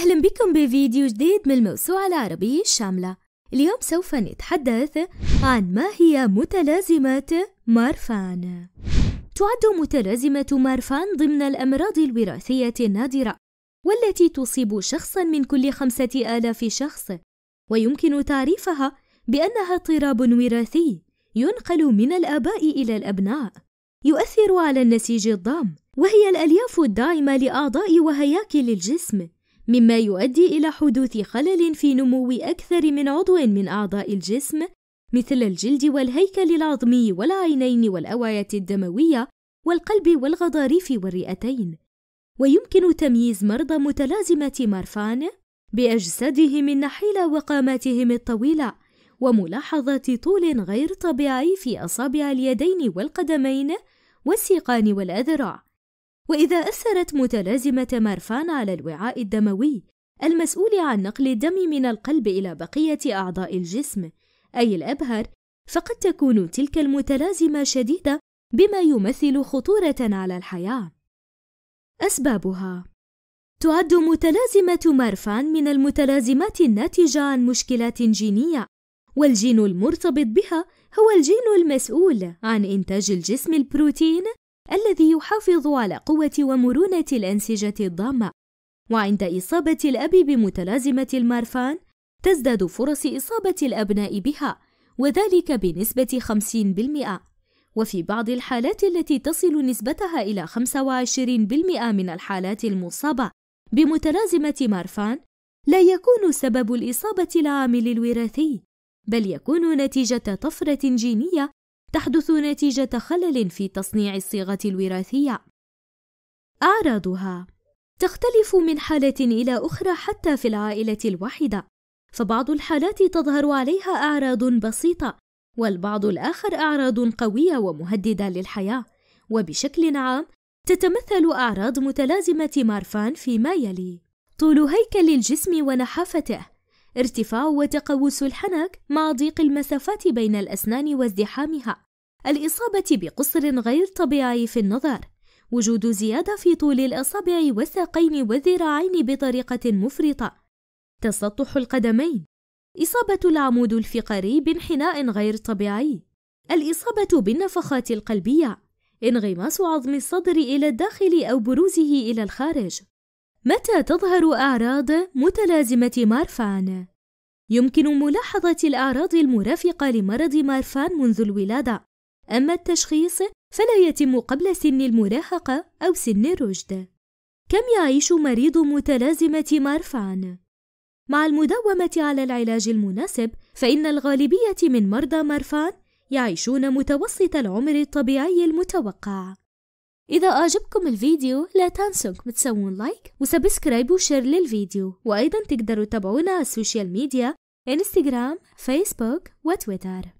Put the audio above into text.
أهلا بكم بفيديو جديد من الموسوعة العربية الشاملة اليوم سوف نتحدث عن ما هي متلازمة مارفان تعد متلازمة مارفان ضمن الأمراض الوراثية النادرة والتي تصيب شخصا من كل خمسة آلاف شخص ويمكن تعريفها بأنها اضطراب وراثي ينقل من الآباء إلى الأبناء يؤثر على النسيج الضام وهي الألياف الداعمة لأعضاء وهياكل الجسم مما يؤدي إلى حدوث خلل في نمو أكثر من عضو من أعضاء الجسم مثل الجلد والهيكل العظمي والعينين والأوعية الدموية والقلب والغضاريف والرئتين ويمكن تمييز مرضى متلازمة مارفان بأجسادهم النحيلة وقاماتهم الطويلة وملاحظة طول غير طبيعي في أصابع اليدين والقدمين والسيقان والأذرع وإذا أثرت متلازمة مارفان على الوعاء الدموي المسؤول عن نقل الدم من القلب إلى بقية أعضاء الجسم أي الأبهر فقد تكون تلك المتلازمة شديدة بما يمثل خطورة على الحياة. أسبابها تعد متلازمة مارفان من المتلازمات الناتجة عن مشكلات جينية، والجين المرتبط بها هو الجين المسؤول عن إنتاج الجسم البروتين الذي يحافظ على قوة ومرونة الأنسجة الضامة وعند إصابة الأب بمتلازمة المارفان تزداد فرص إصابة الأبناء بها وذلك بنسبة 50% وفي بعض الحالات التي تصل نسبتها إلى 25% من الحالات المصابة بمتلازمة مارفان لا يكون سبب الإصابة العامل الوراثي بل يكون نتيجة طفرة جينية تحدث نتيجة خلل في تصنيع الصيغة الوراثية. أعراضها تختلف من حالة إلى أخرى حتى في العائلة الواحدة، فبعض الحالات تظهر عليها أعراض بسيطة، والبعض الآخر أعراض قوية ومهددة للحياة، وبشكل عام تتمثل أعراض متلازمة مارفان فيما يلي: طول هيكل الجسم ونحافته، ارتفاع وتقوس الحنك مع ضيق المسافات بين الأسنان وازدحامها، الإصابة بقصر غير طبيعي في النظر، وجود زيادة في طول الأصابع والساقين والذراعين بطريقة مفرطة، تسطح القدمين، إصابة العمود الفقري بانحناء غير طبيعي، الإصابة بالنفخات القلبية، انغماس عظم الصدر إلى الداخل أو بروزه إلى الخارج، متى تظهر أعراض متلازمة مارفان؟ يمكن ملاحظة الأعراض المرافقة لمرض مارفان منذ الولادة، أما التشخيص فلا يتم قبل سن المراهقة أو سن الرشد. كم يعيش مريض متلازمة مارفان؟ مع المداومة على العلاج المناسب، فإن الغالبية من مرضى مارفان يعيشون متوسط العمر الطبيعي المتوقع. إذا أعجبكم الفيديو لا تنسوا تسوون لايك وسبسكرايب وشير للفيديو وأيضا تقدروا تتابعونا على السوشيال ميديا انستغرام فيسبوك وتويتر